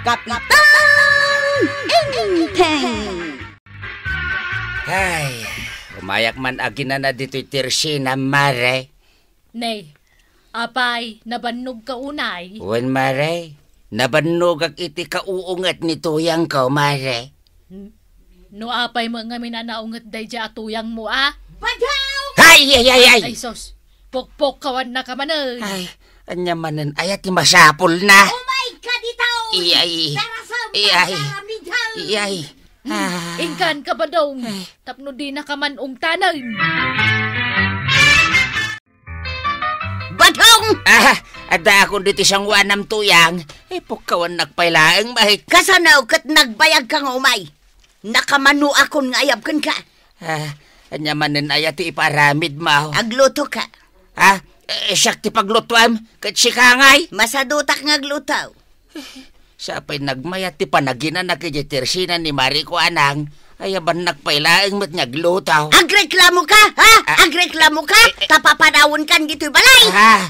Kapitan Enteng! Ay, umayak man agin na na dito'y tirsi na mare. Nay, apay, nabannog ka unay. Uwan mare, nabannog ak iti kauungat ni tuyang ka, mare. No apay mo nga minanaungat day dya atuyang mo, ah? Badaw! Ay, ay, ay, ay! Ay, sos, pokpok kawan na ka man, ay. Ay, anya manan, ayat masapol na. Oh, Iyay. Iyay. Iyay. Ah. Ingkan ka ba daw? Tapno di na kaman ong tanan. Batong! Ah, ada ako dito siyang wanam tuyang. Eh, pukawan nagpailaang mahit. Kasanaw kat nagbayag kang umay. Nakamanu akon nga ayabkan ka. Ah, anya manin ayati iparamid maho. Agluto ka. Ah, eh, siyak ti paglutuam. Kat sikangay. Masadutak nga glutaw. Eh, sa pa'y nagmaya ti panaginan na kay tersina ni Mariko Anang. Ayaban nagpailaing mat nyaglutaw. Agreklamo ka, ha? Ah, Agreklamo ka? Eh, eh, Tapapanawon kan dito balay. Ha? Ah.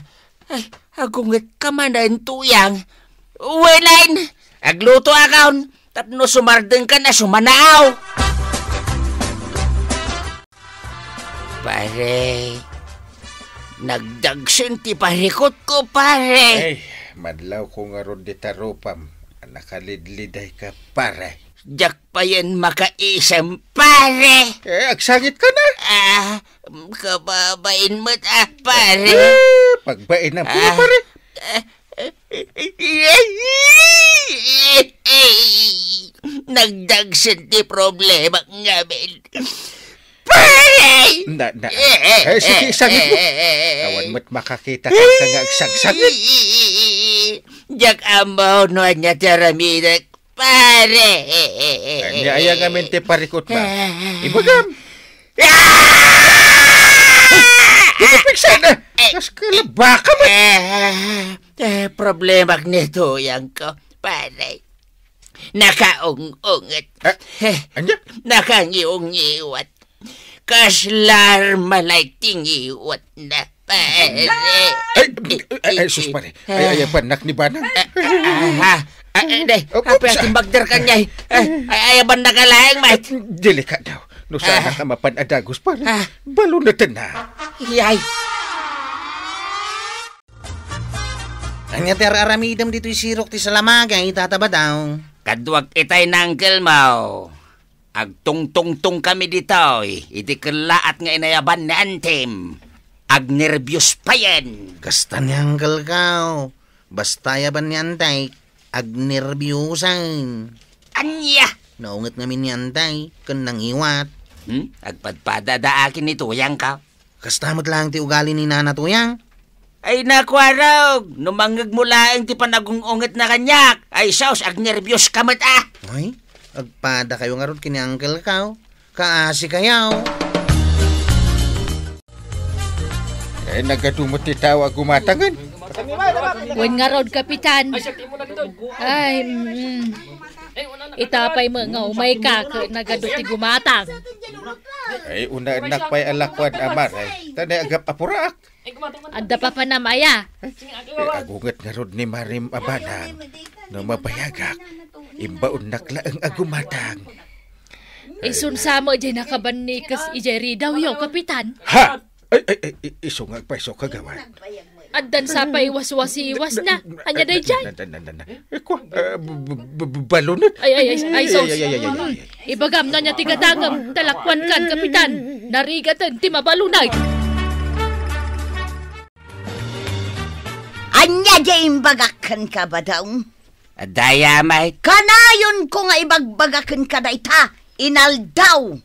Ay, agungit ka man na tuyang. Welain, agluto akaon. Tapno sumardeng ka na sumanaaw. Pare, nagdagsin ti parikot ko, pare. Ay, madlaw ko nga ron di tarupam nakalidliday ka, pare. Jack pa yan makaisang pare. Eh, agsangit ka na. Ah, kababain mo ta, ah, pare. Eh, pagbain na po, ah, pare. Ah, Nagdagsan ti problema ngamin. Pare! Na, na. Eh, eh sige, eh, isangit mo. Eh, Kawan mo't makakita ka sa nga agsagsagit. Jak Ambo no anya taramida pare. Anya ayang amin te parikot na. Ibagam. Ipiksan na. Kas kalabaka man. Eh, problema nito yan ko, pare. Nakaong-ungat. Eh, anya? Nakangiong-iwat. Kaslar malay tingiwat na. Ay, sus pare. Ay, ay, panak ni Banang. Ay, ay, apa yang bagder kan nyai? Ay, ay, banda kalaeng, mat. Ah, Delikat daw. Nusa anak ah. na mapanadagos pare. Ah. Balo na tana. Yay. Anya ter aramidam dito isirok ti salamaga itataba daw. Kaduag itay na angkel mao. Agtungtungtung kami dito, eh. iti kalaat nga inayaban na antim. Ag nervyos pa yan. Kastan niyang kalkaw. Basta yaban niyan tay. Ag nerbyosan. Anya! Naungat namin niyan tay. Kanang iwat. Hmm? Agpadpada da akin ni Tuyang ka. Kastamot lang ti ugali ni Nana Tuyang. Ay nakwaraw, numangag mula ang ti panagungungat na kanyak. Ay saus, ag nervyos kamat ah. Ay, agpada kayo nga ron kini Uncle Kao. Kaasi kayaw. Eh, nagadumot ni tao ang gumatangan. Wen nga rod, kapitan. Ay, mm, itapay mo nga umay ka, nagadot gumatang. Ay, una anak pa'y alakwan, amar. Ay, tanay agap apurak. Anda pa pa na maya. Eh, agungat nga rod ni Marim Abanang na mabayagak. Imbaon nakla ang agumatang. Isun eh, sa mo, jay nakaban yo, kapitan. Ha! Ay, ay, ay, ay iso nga, paiso ka gawa. Addan sa paiwaswasiwas na. Anya day dyan. Ikwa, eh, eh, balunot. Eh. Ay, ay, ay, ay, sos. Ibagam na niya tigadagam, talakwan kan, kapitan. Narigatan, timabalunay. Anya day imbagakan ka ba daw? Daya Kanayon ko nga ibagbagakan ka day ta, inaldaw.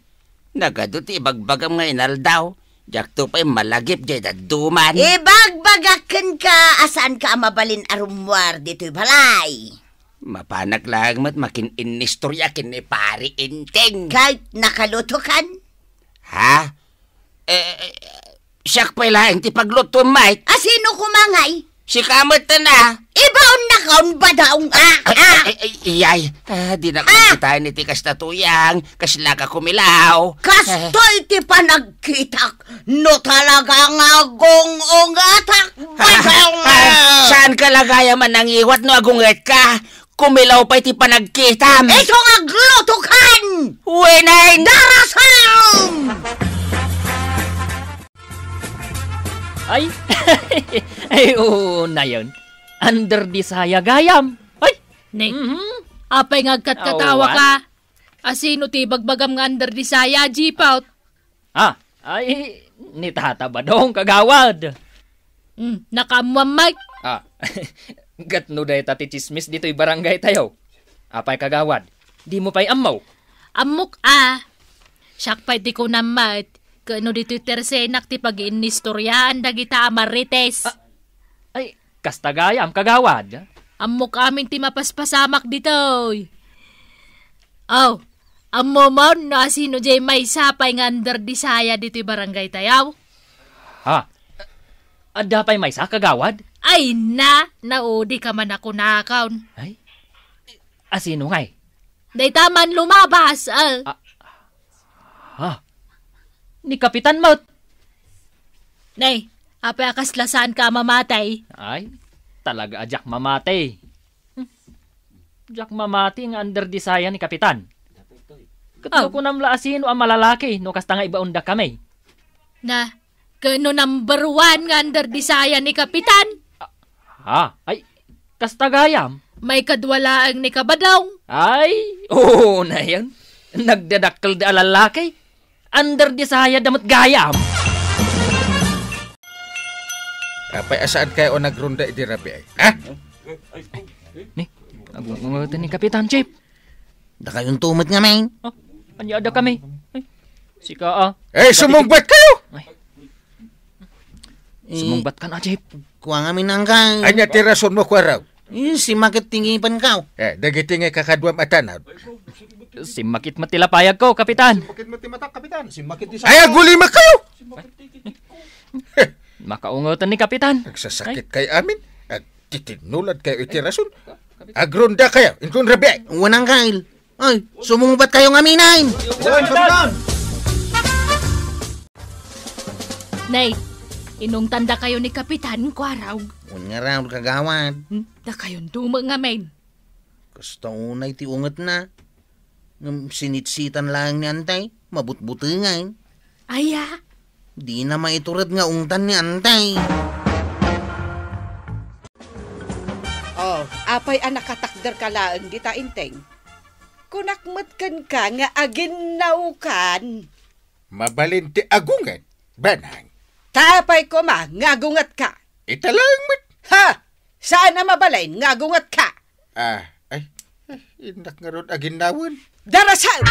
Nagadot ibagbagam nga inaldaw. Jakto pa'y malagip jay daduman. Eh, Ibagbagakan ka Asaan ka mabalin arumwar dito'y balay. Mapanak lang mat makinin istorya kin ni pari inteng. Kahit nakaluto Ha? Eh, eh, eh siyak pa'y lang ti pagluto mate. Asino ah, kumangay? Si kamot ah. na. Ibaon na kaon ba daong ah? ah. Ay, ay, ay, ay, ah, di na ah. kita ni tikas na tuyang, kaslaka kumilaw. Kastoy ti pa nagkitak, no talaga nga gongong atak. Ah, ah, saan ka lagaya man ang iwat no agunget ka? Kumilaw pa ti panagkitam. Ito nga glutukan! Winay! Eh, Darasal! Ay! ay, oo na yun. Under di sayagayam. Ay! Nick, mm-hmm. apay nga katkatawa ka. Asino ti bagbagam nga under di saya, jipaut. Ah, ay, ni tata ba dong kagawad? Mm, nakamwamay. Ah, gatno dahi tati chismis dito'y barangay tayo. Apay kagawad, di mo pa'y amaw. Amok ah. Siyak pa'y di ko namat kano dito tersenak ti pag inistoryaan dagita amarites. Ah, ay, kastagaya am kagawad. Ammo kamin ti mapaspasamak dito. Oh, ammo man na sino jay may sapay nga under disaya dito barangay tayaw. Ha? Adda pay may kagawad? Ay na, naudi ka man ako nakaon. Ay? Asino ngay? Day taman lumabas. Ah. ah. Ha? ni Kapitan Maut. Nay, apay akas lasaan ka mamatay. Ay, talaga ajak mamatay. Hm. Jack mamati hmm. nga under desire ni Kapitan. Katulog oh. ko nam laasin o ang malalaki no kasta nga ibaunda kami. Na, kano number one nga under desire ni Kapitan. Ha? Ay, kasta gayam? May kadwalaang ni Kabadaw. Ay, oo oh, na yan. Nagdadakkel da lalaki under di saya damat gayam. Kapay asaan kayo o nagrunda iti rabi ay? Ha? Ni, agungungatan ni Kapitan Chip. Da kayong tumat nga main. Oh, ada kami. Ay, sika ah. Eh, sumungbat kayo! Ay. Eh, sumungbat ka na, Chip. Kuha nga minangkang. Anya tirason mo, Kwaraw? Eh, si makit tingipan eh, ka. Eh, dagitingay kakadwam atanaw. Makit matilapayag ko, Kapitan. Makit matimatak, Kapitan. Simakit ni sa... Ay, agulima kayo! Simakit tikitik ko. Makaungotan ni Kapitan. Nagsasakit kay amin. At titinulad kayo itirasun. Agronda kayo. Inkun rabi. Wanang kail. Ay, sumumubat kayong aminain. Nay, inung tanda kayo ni Kapitan Kwaraw. Unya raw kagawan. Hmm, da kayon dumang amin. Gusto unay ti unget na. Sinitsitan lang ni Antay, mabutbuti nga eh. Aya? Di na maiturad nga ungtan ni Antay. Oh, apay anak katakder ka laang di inteng. Kunakmatkan ka nga aginaw kan. Mabalinti agungan, banang. Tapay ko ma, ngagungat ka. Italang mat. Ha! na mabalain, ngagungat ka. Ah, eh, indak nga ron aginawan. Darasal!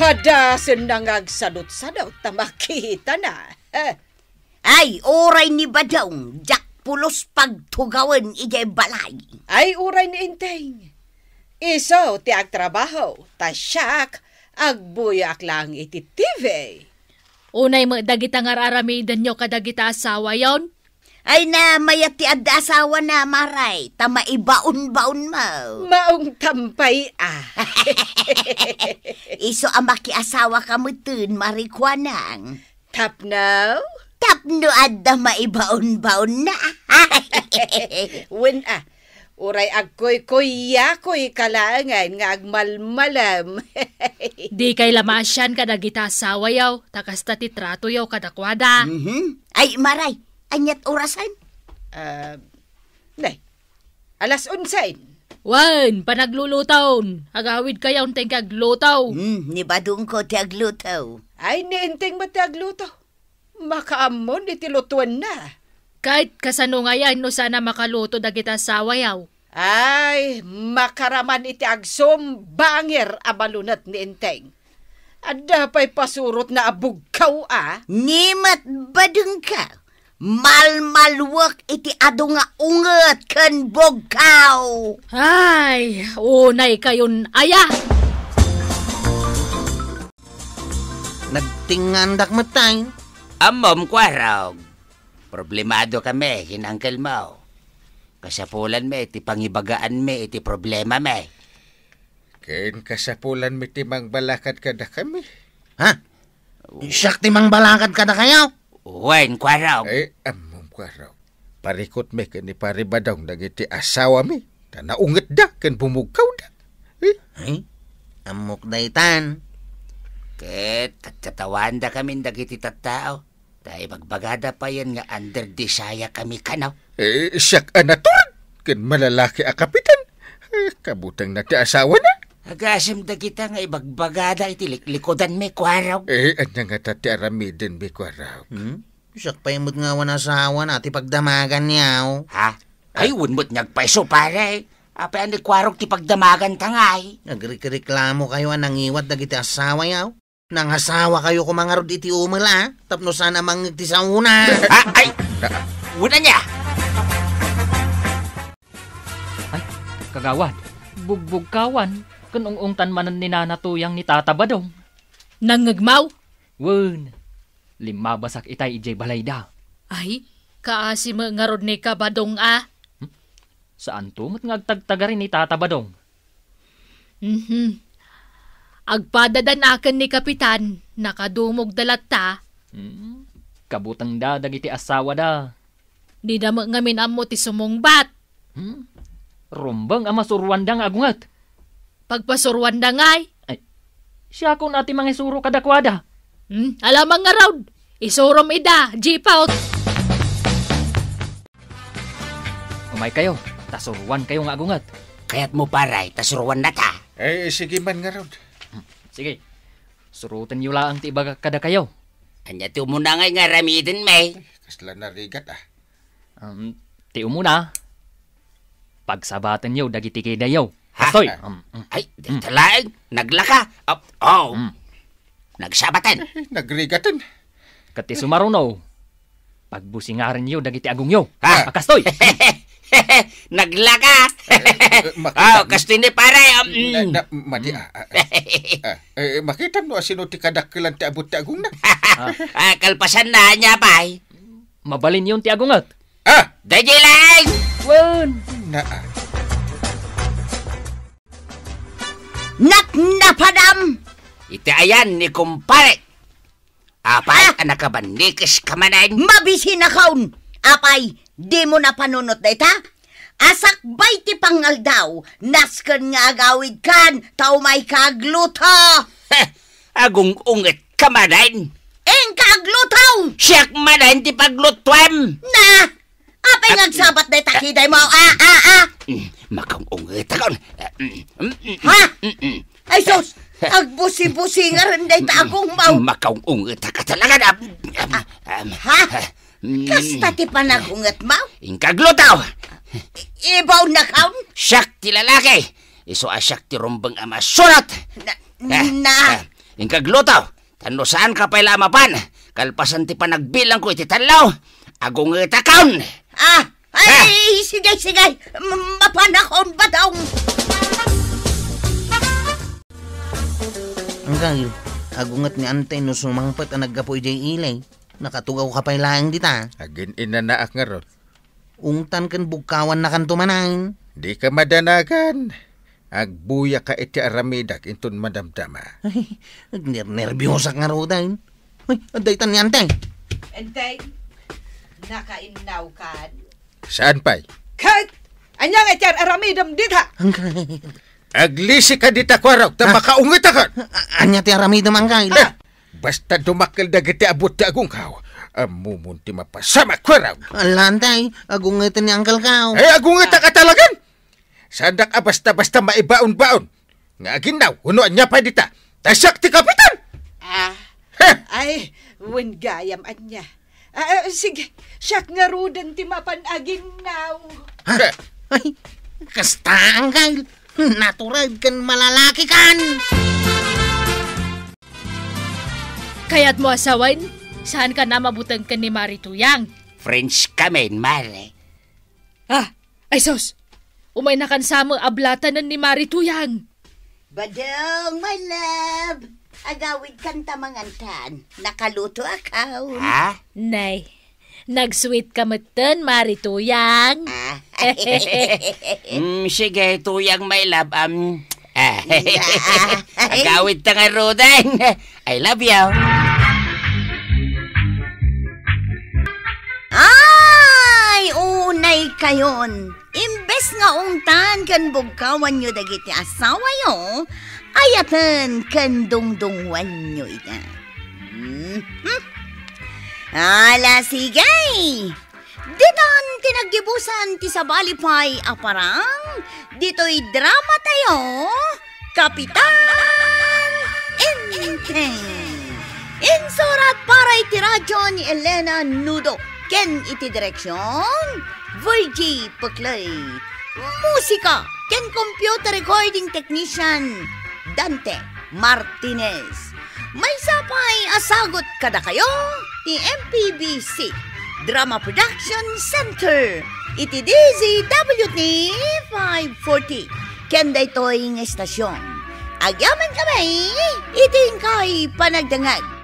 Pada na sadot agsadot-sadot, tamakita na. Eh. Ay, oray ni Badong, jak pulos pagtugawan ijay balay. Ay, oray ni Inteng. Isaw ti agtrabaho, tasyak, agbuyak lang iti TV. Unay mo dagita nga araramidan nyo kadagita asawa yon. Ay na, mayat ti adda asawa na, maray. Tama ibaon-baon mo. Maong tampay ah. Iso ang makiasawa ka mo tun, marikwanang. Tapno? Tapno adda maibaon-baon na. Win ah. Uray agkoy kuya koy kalangan nga agmalmalam. Di kay lamasyan kada gita asawa yaw, takasta titrato yaw kadakwada. Mm -hmm. Ay, maray, Anyat orasan? Uh, nay, alas unsain. Wan, panaglulutaw. Agawid kayo unteng tayong kaglutaw. Hmm, ni badong ko ti aglutaw. Ay, niinteng ba ti aglutaw? Makaamon, lutuan na. Kahit kasano ngayon, no sana makaluto da kita sa wayaw. Ay, makaraman iti agsom banger abalunat ni enteng. Ada pa'y pasurot na abugkaw ah. Nimat badong ka. Malmalwak iti ado nga unget ken bogkaw. Ay, unay kayon aya. Nagtingandak matay. Amom kwarog. Problemado kami, hinangkel mo. Kasapulan me, iti pangibagaan me, iti problema me. Ken kasapulan me iti mangbalakat kada kami. Ha? Siyak ti mangbalakat kada kayo? Wen kwaraw. Eh, among kwaraw. Parikot me paribadong paribadaw dagiti asawa mi. Tanaunget da ken bumugaw da. Eh? Ay, eh? amok daytan. Ket, tatawan da kami dagiti tattao. Dahil magbagada pa yan nga under desaya kami kanaw. Eh, siyak anaturan. Ken malalaki akapitan. Eh, kabutang na ti asawa na. Agasim da kita nga ibagbagada iti liklikodan may kwaraw. Eh, at nga tati aramidin may kwaraw. Hmm? Isak pa yung nga wana sa awan ati pagdamagan niyaw. Ha? Ay, unmut nagpaiso pare. Apa ni kwarog ti pagdamagan tangay. Nagreklamo kayo anang iwat dagiti asawa yaw. Nang asawa kayo kumangarod iti umala, tapno sana mangig ti sa una. ha? Ah, ay! Una niya! Ay, kagawad. Bugbugkawan. Kanong ungtan man ni nanatuyang ni tata badong. Nangagmaw? Wun. Lima basak itay ijay balay da. Ay, kaasi mga rod ni kabadong ah. Hmm? Saan to mat rin ni tata badong? Mm-hmm. Agpadadanakan ni kapitan, nakadumog dalat ta. Hmm? Kabutang da, dagiti asawa da. Di da ngamin amo ti sumungbat. Hmm? Rumbang ama surwandang agungat. Pagpasurwan da ngay. Ay, siya ko nati mga isuro kadakwada. Hmm, alamang nga raw. Isuro ida, jeep out. Umay kayo, tasuruan kayo nga agungat. Kaya't mo paray, tasuruan na ta. Eh, sige man nga raw. Hmm, sige, surutan niyo lang ti iba kada kayo. Kanya ti umuna nga nga ramidin may. Kasla narigat ah. Um, ti umuna. Pagsabatan niyo, dagiti kay dayaw. Astoy. Um, um, Ay, mm. di talaag. Naglaka. Oh, oh. Mm. nagsabatan. Eh, Nagrigatan. Kati sumarunaw. Pagbusingarin niyo, dagiti agung niyo. Ha? Ah, kastoy. Naglaka. Ah, oh, kastoy ni pare. Um, na, na, madi, ah, ah, ah. ah, eh, makita mo sino ti kadakilan ti abot ti agong na. ah, kalpasan na niya, pay. Mabalin yun ti agungat. Ah! Dajilang! Wan! Na, ah. Nak napadam! Iti ayan ni kumpare. Apay, ah. nakabandikis ka manan. Eh. Mabisi na kaun. Apay, di mo na panunot na ita? Asakbay ti pangal daw, nasken nga agawid kan, Tau may kagluto. Heh, agong ungit ka manan. Eh. Eng kaglutaw! Siyak manan ti eh, paglutwem. Na, Apay nga mm. sabat day takiday mo. Ah, ah, ah. Mm, Makaong takon. Mm, ha? Ay, sos. Ang busi-busi nga rin day taakong mau. Makaong taka talaga na. Ah, ha? Kasta ti panagungat mau? Inkaglutaw. Ibaw na kaun? Siyak ti lalaki. Iso asyak ti rumbang ama sunat. Na. Na. Inkaglutaw. Tano saan ka pa'y lamapan? Kalpasan ti panagbilang ko iti talaw. Agong itakaon. Ah! Ay! Sige, sige! Mapanakon ba daw? Ang kayo, agungat ni Antay no sumangpat ang nagkapoy jay ilay. Nakatugaw ka pa'y laang dita. Agin inanaak nga ron. Ungtan kan bukawan na kan tumanang. Di ka madanagan. Agbuya ka iti aramidak intun madamdama. Ay, nir-nervyosa nga ro dahin. Ay, aday tan ni Antay. Antay, Nakainaw kan? Saan pa'y? Kat! Anyang etyan aramidam dita! Aglisi ka dita kwarok, ta ah. makaungit ka! Ah, ah, anya ti aramidam ang kain. Basta dumakil da giti abot ti agong kaw. Amumunti mapasama kwarok. Alantay, agungit ni angkal kaw. Eh, agungit ah. ka talagan! Sandak a basta-basta maibaon-baon. Nga ginaw, unuan niya pa dita. Tasyak ti kapitan! Ah, Heh. ay, wengayam anya. Ah, ah, sige, siyak nga rudan ti mapanagin now. Ha? Ay, kasta Naturad kan malalaki kan. Kaya't mo asawain, saan ka na mabutang ka ni Marituyang? French kami, mare. Ah, ay sos, umay na kansamo ablatanan ni Marituyang. Badong, my love! Agawid kan tamangantan. Nakaluto akaw. Ha? Nay, nagsweet ka matan, Mari Tuyang. Ah. mm, sige, Tuyang, my love. Um, ah. Agawid ta nga, Rodan. I love you. Ay, unay kayon. Imbes nga untan kan bugkawan nyo dagiti asawa yo, ayatan kandungdungwan nyo ina. Hmm? hmm? Ala, sige! Dinan tinagibusan ti sa balipay aparang, dito'y drama tayo, Kapitan Enteng! Insurat para iti radyo ni Elena Nudo. Ken iti direksyon, Virgie Puklay. Musika, ken computer recording technician, Dante Martinez. May sapay asagot kada kayo ni MPBC Drama Production Center. Iti DZWT 540. Kenda ito'y nga estasyon. Agyaman kami, iti kay panagdangag.